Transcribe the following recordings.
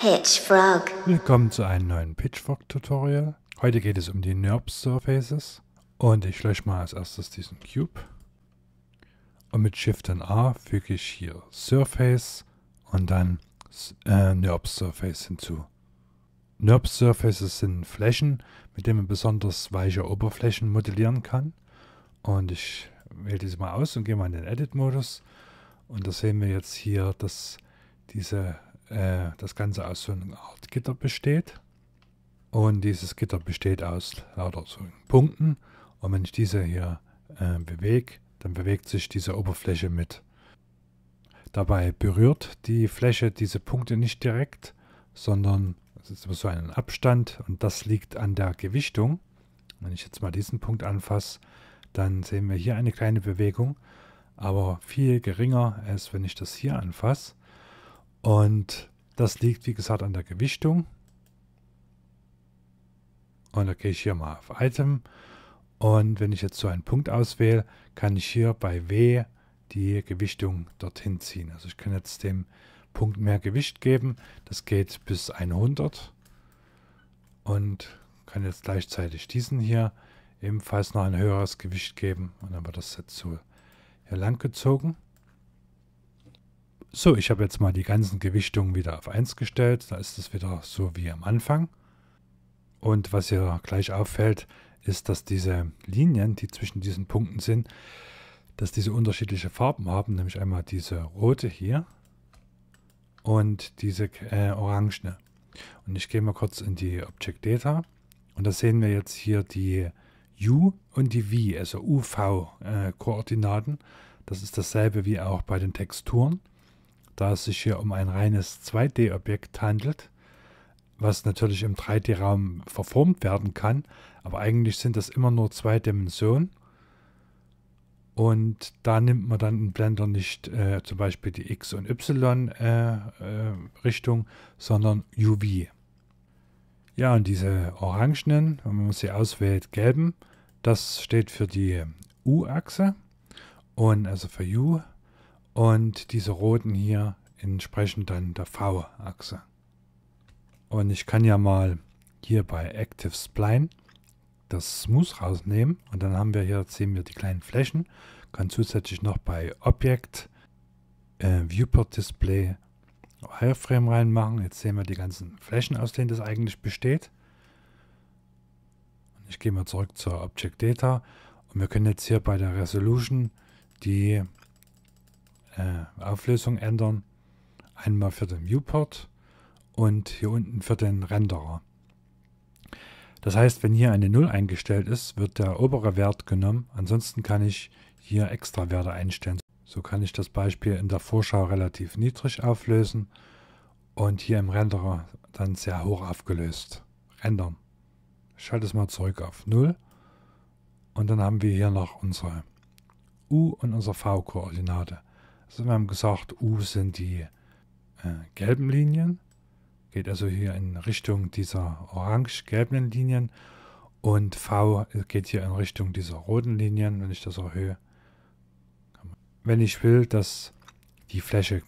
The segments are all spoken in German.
Pitchfrog. Willkommen zu einem neuen Pitchfrog-Tutorial. Heute geht es um die NURBS Surfaces. Und ich lösche mal als erstes diesen Cube. Und mit Shift und A füge ich hier Surface und dann äh, NURBS Surface hinzu. NURBS Surfaces sind Flächen, mit denen man besonders weiche Oberflächen modellieren kann. Und ich wähle diese mal aus und gehe mal in den Edit-Modus. Und da sehen wir jetzt hier, dass diese äh, das Ganze aus so einer Art Gitter besteht. Und dieses Gitter besteht aus lauter so Punkten. Und wenn ich diese hier äh, bewege, dann bewegt sich diese Oberfläche mit. Dabei berührt die Fläche diese Punkte nicht direkt, sondern es ist immer so ein Abstand und das liegt an der Gewichtung. Wenn ich jetzt mal diesen Punkt anfasse, dann sehen wir hier eine kleine Bewegung, aber viel geringer als wenn ich das hier anfasse. Und das liegt, wie gesagt, an der Gewichtung. Und da gehe ich hier mal auf Item. Und wenn ich jetzt so einen Punkt auswähle, kann ich hier bei W die Gewichtung dorthin ziehen. Also ich kann jetzt dem Punkt mehr Gewicht geben. Das geht bis 100. Und kann jetzt gleichzeitig diesen hier ebenfalls noch ein höheres Gewicht geben. Und dann wird das jetzt so hier lang gezogen. So, ich habe jetzt mal die ganzen Gewichtungen wieder auf 1 gestellt. Da ist es wieder so wie am Anfang. Und was hier gleich auffällt, ist, dass diese Linien, die zwischen diesen Punkten sind, dass diese unterschiedliche Farben haben. Nämlich einmal diese rote hier und diese äh, orangene. Und ich gehe mal kurz in die Object Data. Und da sehen wir jetzt hier die U und die V, also UV-Koordinaten. Äh, das ist dasselbe wie auch bei den Texturen da es sich hier um ein reines 2D-Objekt handelt, was natürlich im 3D-Raum verformt werden kann, aber eigentlich sind das immer nur zwei Dimensionen. Und da nimmt man dann im Blender nicht äh, zum Beispiel die X- und Y-Richtung, äh, äh, sondern UV. Ja, und diese orangenen, wenn man sie auswählt, gelben, das steht für die U-Achse und also für U und diese roten hier entsprechen dann der V-Achse. Und ich kann ja mal hier bei Active Spline das Smooth rausnehmen und dann haben wir hier, sehen wir die kleinen Flächen, kann zusätzlich noch bei Objekt äh, Viewport Display Wireframe reinmachen. Jetzt sehen wir die ganzen Flächen, aus denen das eigentlich besteht. Ich gehe mal zurück zur Object Data und wir können jetzt hier bei der Resolution die äh, Auflösung ändern. Einmal für den Viewport und hier unten für den Renderer. Das heißt, wenn hier eine 0 eingestellt ist, wird der obere Wert genommen. Ansonsten kann ich hier extra Werte einstellen. So kann ich das Beispiel in der Vorschau relativ niedrig auflösen und hier im Renderer dann sehr hoch aufgelöst. Rendern. Ich schalte es mal zurück auf 0 und dann haben wir hier noch unsere U- und unsere V-Koordinate. Also wir haben gesagt, U sind die äh, gelben Linien. Geht also hier in Richtung dieser orange-gelben Linien. Und V geht hier in Richtung dieser roten Linien, wenn ich das erhöhe. Wenn ich will, dass die Fläche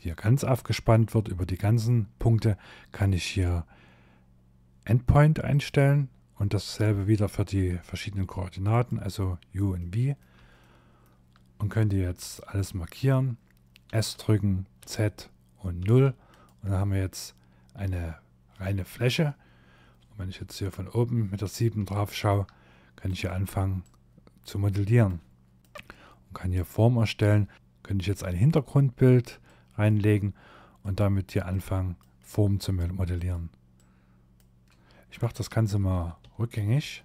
hier ganz aufgespannt wird über die ganzen Punkte, kann ich hier Endpoint einstellen und dasselbe wieder für die verschiedenen Koordinaten, also U und V und könnt ihr jetzt alles markieren. S drücken, Z und 0. Und dann haben wir jetzt eine reine Fläche. Und wenn ich jetzt hier von oben mit der 7 drauf schaue, kann ich hier anfangen zu modellieren. Und kann hier Form erstellen. Könnte ich jetzt ein Hintergrundbild reinlegen und damit hier anfangen, Form zu modellieren. Ich mache das Ganze mal rückgängig.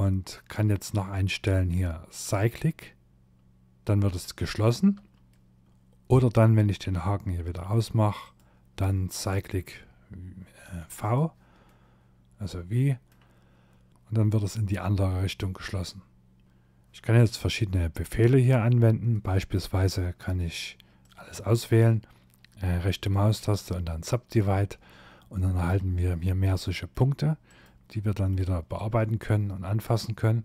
und kann jetzt noch einstellen hier Cyclic. Dann wird es geschlossen. Oder dann, wenn ich den Haken hier wieder ausmache, dann Cyclic äh, V, also V. Und dann wird es in die andere Richtung geschlossen. Ich kann jetzt verschiedene Befehle hier anwenden. Beispielsweise kann ich alles auswählen, äh, rechte Maustaste und dann Subdivide. Und dann erhalten wir hier mehr solche Punkte die wir dann wieder bearbeiten können und anfassen können.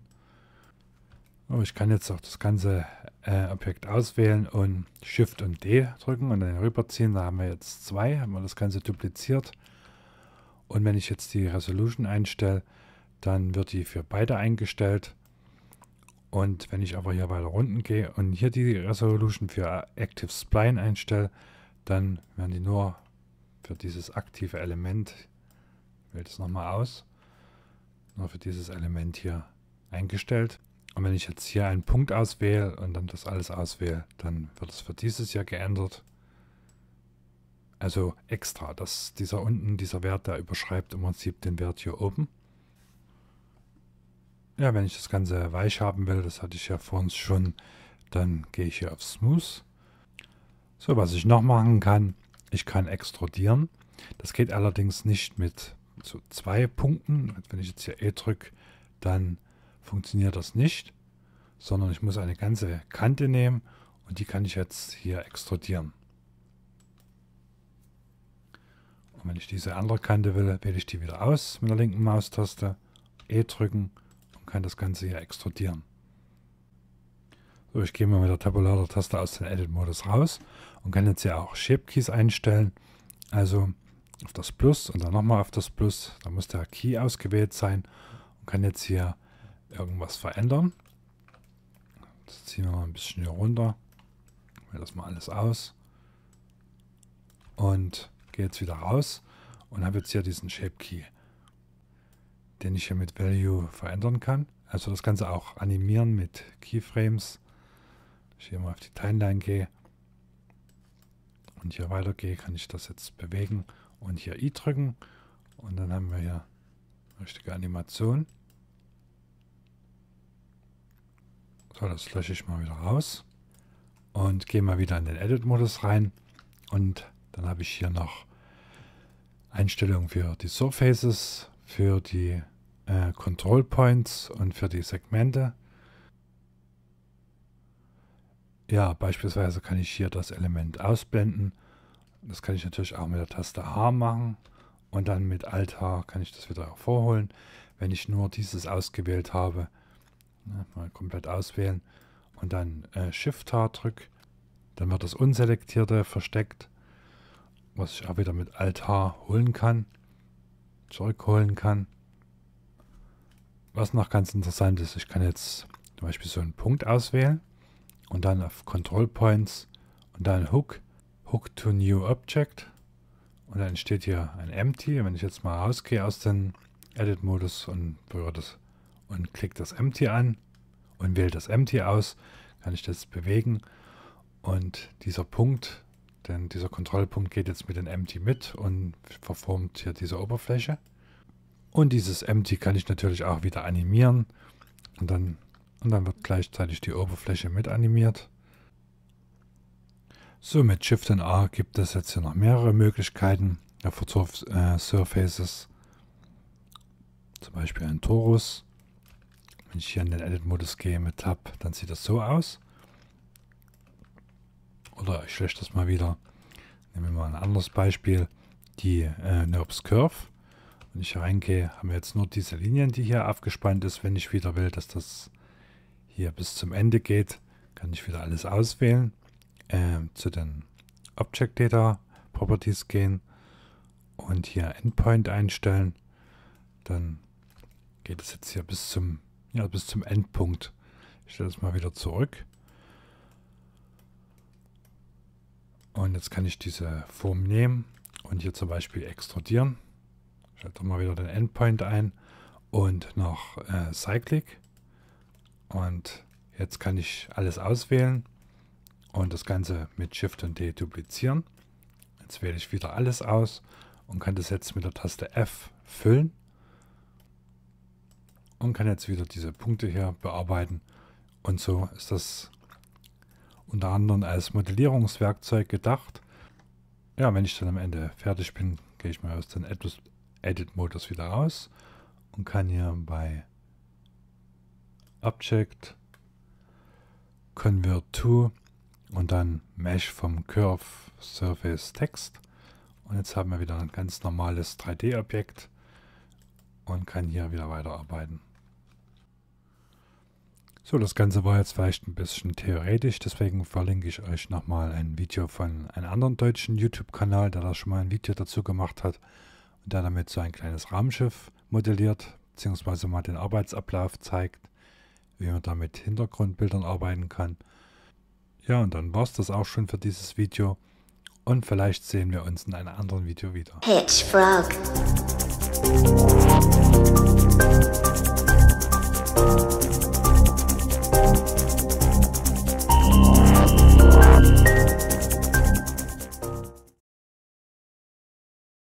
Aber ich kann jetzt auch das ganze äh, Objekt auswählen und Shift und D drücken und dann rüberziehen. Da haben wir jetzt zwei, haben wir das Ganze dupliziert. Und wenn ich jetzt die Resolution einstelle, dann wird die für beide eingestellt. Und wenn ich aber hier weiter unten gehe und hier die Resolution für Active Spline einstelle, dann werden die nur für dieses aktive Element, ich wähle das nochmal aus, nur für dieses Element hier eingestellt. Und wenn ich jetzt hier einen Punkt auswähle und dann das alles auswähle, dann wird es für dieses hier geändert. Also extra, dass dieser unten, dieser Wert, der überschreibt im Prinzip den Wert hier oben. Ja, wenn ich das Ganze weich haben will, das hatte ich ja vorhin schon, dann gehe ich hier auf Smooth. So, was ich noch machen kann, ich kann extrudieren. Das geht allerdings nicht mit zu zwei Punkten. Wenn ich jetzt hier E drücke, dann funktioniert das nicht, sondern ich muss eine ganze Kante nehmen und die kann ich jetzt hier extrudieren. Und wenn ich diese andere Kante will, wähle ich die wieder aus mit der linken Maustaste, E drücken und kann das Ganze hier extrudieren. So, ich gehe mal mit der Tabulator-Taste aus dem Edit-Modus raus und kann jetzt hier auch Shape-Keys einstellen. Also auf das Plus und dann nochmal auf das Plus. Da muss der Key ausgewählt sein und kann jetzt hier irgendwas verändern. Jetzt ziehen wir mal ein bisschen hier runter. Wähle das mal alles aus. Und gehe jetzt wieder raus und habe jetzt hier diesen Shape Key, den ich hier mit Value verändern kann. Also das Ganze auch animieren mit Keyframes. Ich hier mal auf die Timeline gehe und hier weitergehe, kann ich das jetzt bewegen und hier I drücken und dann haben wir hier richtige Animation. So, das lösche ich mal wieder raus und gehe mal wieder in den Edit-Modus rein und dann habe ich hier noch Einstellungen für die Surfaces, für die äh, Control Points und für die Segmente. Ja, beispielsweise kann ich hier das Element ausblenden das kann ich natürlich auch mit der Taste H machen und dann mit Alt H kann ich das wieder hervorholen, wenn ich nur dieses ausgewählt habe. Ne, mal komplett auswählen und dann äh, Shift H drücke. Dann wird das Unselektierte versteckt, was ich auch wieder mit Alt H holen kann, zurückholen kann. Was noch ganz interessant ist, ich kann jetzt zum Beispiel so einen Punkt auswählen und dann auf Control Points und dann Hook Hook to New Object und dann entsteht hier ein Empty. Wenn ich jetzt mal rausgehe aus dem Edit-Modus und berühre das und klicke das Empty an und wähle das Empty aus, kann ich das bewegen und dieser Punkt, denn dieser Kontrollpunkt geht jetzt mit dem Empty mit und verformt hier diese Oberfläche. Und dieses Empty kann ich natürlich auch wieder animieren und dann, und dann wird gleichzeitig die Oberfläche mit animiert. So, mit Shift und A gibt es jetzt hier noch mehrere Möglichkeiten für Surf äh, Surfaces. Zum Beispiel ein Torus. Wenn ich hier in den Edit-Modus gehe mit Tab, dann sieht das so aus. Oder ich lösche das mal wieder. Nehmen wir mal ein anderes Beispiel, die äh, NURBS Curve. Wenn ich hier reingehe, haben wir jetzt nur diese Linien, die hier abgespannt ist. Wenn ich wieder will, dass das hier bis zum Ende geht, kann ich wieder alles auswählen äh, zu den Object Data Properties gehen und hier Endpoint einstellen. Dann geht es jetzt hier bis zum, ja, bis zum Endpunkt. Ich stelle das mal wieder zurück. Und jetzt kann ich diese Form nehmen und hier zum Beispiel extrudieren. Ich schalte mal wieder den Endpoint ein und noch äh, Cyclic. Und jetzt kann ich alles auswählen und das Ganze mit Shift und D duplizieren. Jetzt wähle ich wieder alles aus und kann das jetzt mit der Taste F füllen und kann jetzt wieder diese Punkte hier bearbeiten. Und so ist das unter anderem als Modellierungswerkzeug gedacht. Ja, wenn ich dann am Ende fertig bin, gehe ich mal aus dem Edit-Modus wieder raus und kann hier bei Object Convert to und dann Mesh vom Curve Surface Text. Und jetzt haben wir wieder ein ganz normales 3D-Objekt und kann hier wieder weiterarbeiten. So, das Ganze war jetzt vielleicht ein bisschen theoretisch, deswegen verlinke ich euch nochmal ein Video von einem anderen deutschen YouTube-Kanal, der da schon mal ein Video dazu gemacht hat und der damit so ein kleines Raumschiff modelliert, beziehungsweise mal den Arbeitsablauf zeigt, wie man damit Hintergrundbildern arbeiten kann. Ja, und dann war es das auch schon für dieses Video. Und vielleicht sehen wir uns in einem anderen Video wieder. Pitchfrog.